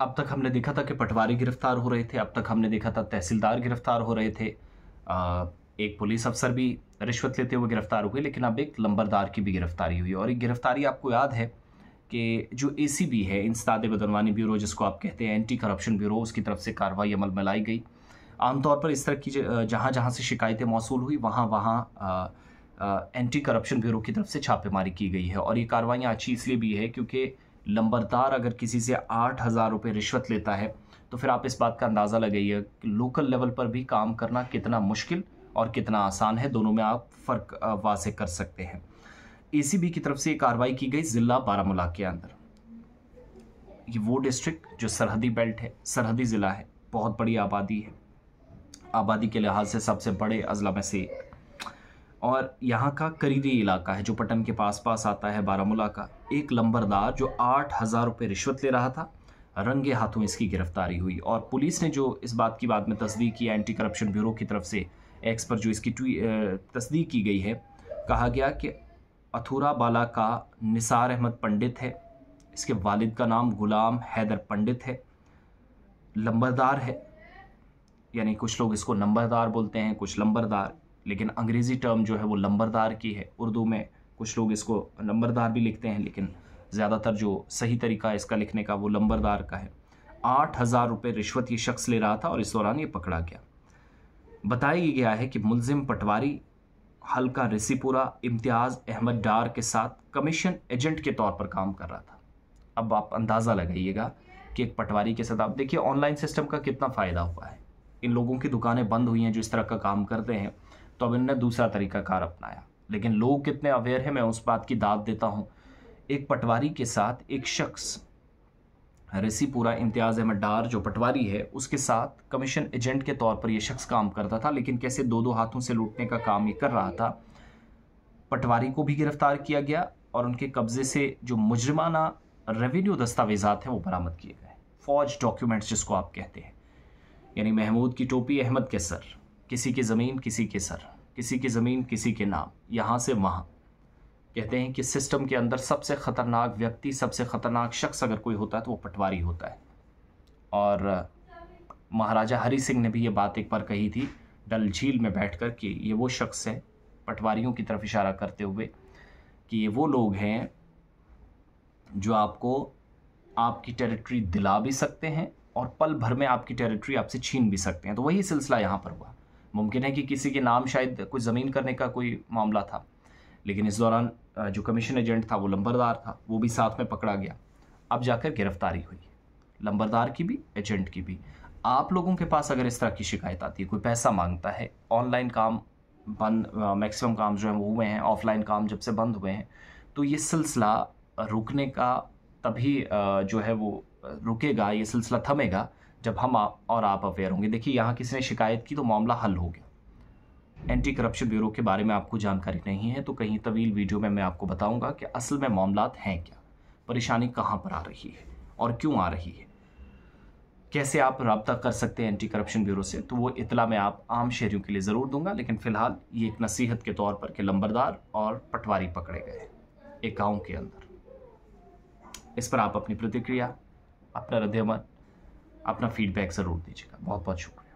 अब तक हमने देखा था कि पटवारी गिरफ्तार हो रहे थे अब तक हमने देखा था तहसीलदार गिरफ्तार हो रहे थे एक पुलिस अफसर भी रिश्वत लेते हुए गिरफ्तार हुए लेकिन अब एक लंबरदार की भी गिरफ्तारी हुई और ये गिरफ्तारी आपको याद है कि जो ए है इंसदाद बदनवानी ब्यूरो जिसको आप कहते हैं एंटी करप्शन ब्यूरो उसकी तरफ से कार्रवाई अमल में लाई गई आमतौर पर इस तरह की जहाँ जहाँ से शिकायतें मौसू हुई वहाँ वहाँ एंटी करप्शन ब्यूरो की तरफ से छापेमारी की गई है और ये कार्रवाइयाँ अच्छी इसलिए भी है क्योंकि लंबरदार अगर किसी से आठ हज़ार रुपये रिश्वत लेता है तो फिर आप इस बात का अंदाज़ा लगाइए कि लोकल लेवल पर भी काम करना कितना मुश्किल और कितना आसान है दोनों में आप फ़र्क वाजे कर सकते हैं ए की तरफ से कार्रवाई की गई ज़िला बारामूला के अंदर ये वो डिस्ट्रिक्ट जो सरहदी बेल्ट है सरहदी ज़िला है बहुत बड़ी आबादी है आबादी के लिहाज से सबसे बड़े अजला में से और यहाँ का करीबी इलाका है जो पटन के पास पास आता है बारामूला का एक लंबरदार जो आठ हज़ार रुपये रिश्वत ले रहा था रंगे हाथों इसकी गिरफ्तारी हुई और पुलिस ने जो इस बात की बाद में तस्दीक की एंटी करप्शन ब्यूरो की तरफ से एक्स पर जो इसकी तस्दीक की गई है कहा गया कि अथूरा बाला का निसार अहमद पंडित है इसके वालिद का नाम गुलाम हैदर पंडित है लंबरदार है यानी कुछ लोग इसको नंबरदार बोलते हैं कुछ लंबरदार लेकिन अंग्रेज़ी टर्म जो है वो लंबरदार की है उर्दू में कुछ लोग इसको लंबरदार भी लिखते हैं लेकिन ज़्यादातर जो सही तरीका है इसका लिखने का वो लंबरदार का है आठ हज़ार रुपये रिश्वत ये शख्स ले रहा था और इस दौरान ये पकड़ा गया बताया गया है कि मुलजिम पटवारी हल्का रिसीपुरा इम्तियाज़ अहमद डार के साथ कमीशन एजेंट के तौर पर काम कर रहा था अब आप अंदाज़ा लगाइएगा कि एक पटवारी के साथ आप देखिए ऑनलाइन सिस्टम का कितना फ़ायदा हुआ है इन लोगों की दुकानें बंद हुई हैं जो इस तरह का काम करते हैं तो अब इनने दूसरा कार अपनाया लेकिन लोग कितने अवेयर हैं मैं उस बात की दाद देता हूँ एक पटवारी के साथ एक शख्स रेसीपुरा इम्तियाज़ अहमद डार जो पटवारी है उसके साथ कमीशन एजेंट के तौर पर यह शख्स काम करता था लेकिन कैसे दो दो हाथों से लूटने का काम ये कर रहा था पटवारी को भी गिरफ्तार किया गया और उनके कब्जे से जो मुजरमाना रेवेन्यू दस्तावेजात हैं वो बरामद किए गए फौज डॉक्यूमेंट्स जिसको आप कहते हैं यानी महमूद की टोपी अहमद के सर किसी की ज़मीन किसी के सर किसी की ज़मीन किसी के नाम यहाँ से वहाँ कहते हैं कि सिस्टम के अंदर सबसे ख़तरनाक व्यक्ति सबसे ख़तरनाक शख्स अगर कोई होता है तो वो पटवारी होता है और महाराजा हरी सिंह ने भी ये बात एक बार कही थी डल झील में बैठ कर कि ये वो शख्स हैं पटवारियों की तरफ इशारा करते हुए कि ये वो लोग हैं जो आपको आपकी टेरिटरी दिला भी सकते हैं और पल भर में आपकी टेरिटरी आपसे छीन भी सकते हैं तो वही सिलसिला यहाँ पर हुआ मुमकिन है कि किसी के नाम शायद कुछ ज़मीन करने का कोई मामला था लेकिन इस दौरान जो कमीशन एजेंट था वो लंबरदार था वो भी साथ में पकड़ा गया अब जाकर गिरफ्तारी हुई लंबरदार की भी एजेंट की भी आप लोगों के पास अगर इस तरह की शिकायत आती है कोई पैसा मांगता है ऑनलाइन काम बंद मैक्सिमम काम जो है वो हुए हैं ऑफलाइन काम जब से बंद हुए हैं तो ये सिलसिला रुकने का तभी जो है वो रुकेगा ये सिलसिला थमेगा जब हम आप और आप अवेयर होंगे देखिए यहाँ किसी ने शिकायत की तो मामला हल हो गया एंटी करप्शन ब्यूरो के बारे में आपको जानकारी नहीं है तो कहीं तवील वीडियो में मैं आपको बताऊंगा कि असल में मामला हैं क्या परेशानी कहाँ पर आ रही है और क्यों आ रही है कैसे आप रबता कर सकते हैं एंटी करप्शन ब्यूरो से तो वो इतला मैं आप आम शहरीों के लिए ज़रूर दूंगा लेकिन फ़िलहाल ये एक नसीहत के तौर पर कि लंबरदार और पटवारी पकड़े गए एक गांव के अंदर इस पर आप अपनी प्रतिक्रिया अपना रद्दमन अपना फीडबैक ज़रूर दीजिएगा बहुत बहुत शुक्रिया